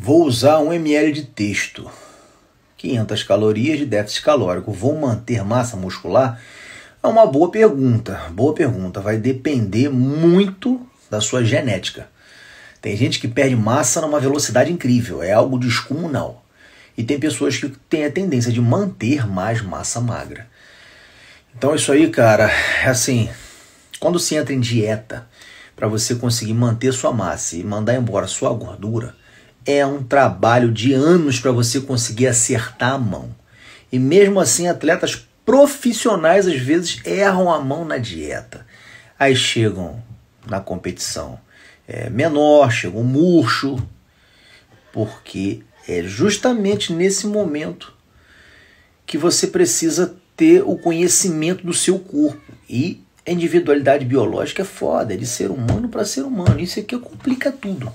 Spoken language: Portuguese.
Vou usar 1 ml de texto, 500 calorias de déficit calórico. Vou manter massa muscular? É uma boa pergunta, boa pergunta. Vai depender muito da sua genética. Tem gente que perde massa numa velocidade incrível, é algo descomunal. E tem pessoas que têm a tendência de manter mais massa magra. Então isso aí, cara, é assim, quando se entra em dieta para você conseguir manter sua massa e mandar embora sua gordura, é um trabalho de anos para você conseguir acertar a mão. E mesmo assim, atletas profissionais às vezes erram a mão na dieta. Aí chegam na competição é, menor, chegam murcho, porque é justamente nesse momento que você precisa ter o conhecimento do seu corpo. E individualidade biológica é foda, é de ser humano para ser humano. Isso aqui complica tudo.